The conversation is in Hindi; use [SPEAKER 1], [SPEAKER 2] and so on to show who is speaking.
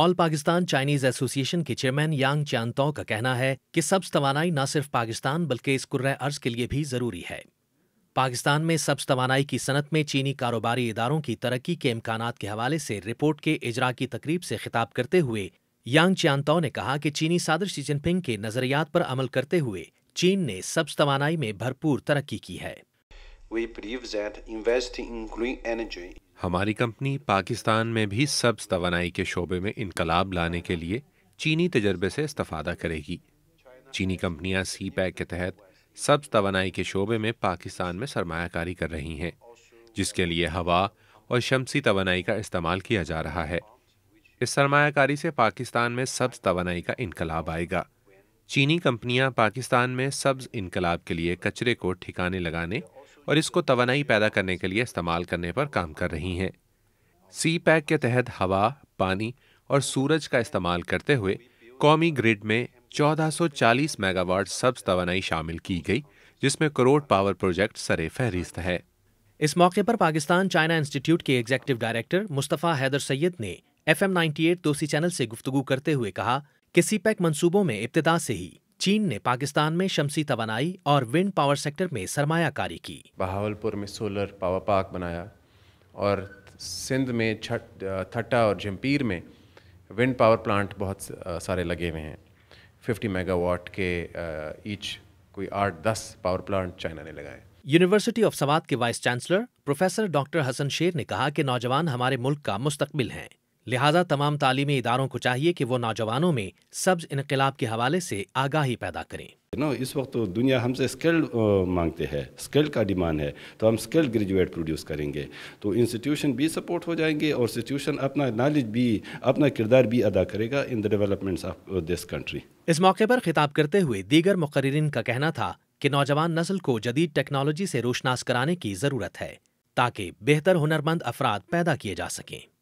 [SPEAKER 1] ऑल पाकिस्तान चाइनीज एसोसिएशन के चेयरमैन यांग च्यानतो का कहना है कि सब्ज तोानाई न सिर्फ पाकिस्तान बल्कि इस कुर्र अर्ज के लिए भी जरूरी है पाकिस्तान में सब्ज तोानाई की सनत में चीनी कारोबारी इदारों की तरक्की के इम्कान के हवाले से रिपोर्ट के इजरा की तकरीब से खिताब करते हुए यांग च्यानतो ने कहा कि चीनी सादर शी जिनपिंग के नजरियात पर अमल करते हुए चीन ने सब्ज तोानाई में भरपूर तरक्की की है
[SPEAKER 2] We believe that investing in green energy
[SPEAKER 3] हमारी कंपनी पाकिस्तान में भी सब्ज तोानाई के शोबे में इनकलाब लाने के लिए चीनी तजर्बे से इस्तादा करेगी चीनी कंपनियां सी पैक के तहत सब्ज तोानाई के शोबे में पाकिस्तान में सरमाकारी कर रही हैं जिसके लिए हवा और शमसी तोानाई का इस्तेमाल किया जा रहा है इस सरमाकारी से पाकिस्तान में सब्ज तोानाई का इनकलाब आएगा चीनी कंपनियां पाकिस्तान में सब्ज इनकलाब के लिए कचरे को ठिकाने लगाने और इसको तोानाई पैदा करने के लिए इस्तेमाल करने पर काम कर रही हैं सी पैक के तहत हवा पानी और सूरज का इस्तेमाल करते हुए कौमी ग्रिड में 1440 मेगावाट सब्ज
[SPEAKER 1] तोनाई शामिल की गई जिसमें करोड़ पावर प्रोजेक्ट सरे फहरिस्त है इस मौके पर पाकिस्तान चाइना इंस्टीट्यूट के एग्जेक्टिव डायरेक्टर मुस्तफ़ा हैदर सैयद ने एफ एम नाइन्टी एट दोषी चैनल से गुफ्तु करते हुए कहा कि सी पैक मनसूबों में इब्तदा से ही चीन ने पाकिस्तान में शमसी तोानाई और विंड पावर सेक्टर में सरमायाकारी की
[SPEAKER 3] बहावलपुर में सोलर पावर पार्क बनाया और सिंध में थट्टा और जमपीर में विंड पावर प्लांट बहुत सारे लगे हुए हैं 50 मेगावाट के ईच
[SPEAKER 1] कोई आठ दस पावर प्लांट चाइना ने लगाए यूनिवर्सिटी ऑफ सवाद के vice chancellor professor doctor Hassan Sher ने कहा कि नौजवान हमारे मुल्क का मुस्तकबिल हैं लिहाजा तमाम तालीमी इदारों को चाहिए कि वो नौजवानों में सब्ज इनकलाब के हवाले से आगाही पैदा करें नो
[SPEAKER 2] इस वक्त तो दुनिया हमसे स्किल्ड मांगते हैं स्किल्ड का डिमांड है तो हम स्किल्ड ग्रेजुएट प्रोड्यूस करेंगे तो इंस्टीट्यूशन भी सपोर्ट हो जाएंगे और इंस्टीट्यूशन अपना नॉलेज भी अपना किरदार भी अदा करेगा in the developments of this country
[SPEAKER 1] इस मौके पर खिताब करते हुए दीगर मुकर्रीन का कहना था कि नौजवान नस्ल को जदीद टेक्नोलॉजी से रोशनास कराने की ज़रूरत है ताकि बेहतर हुनरमंद अफराद पैदा किए जा सकें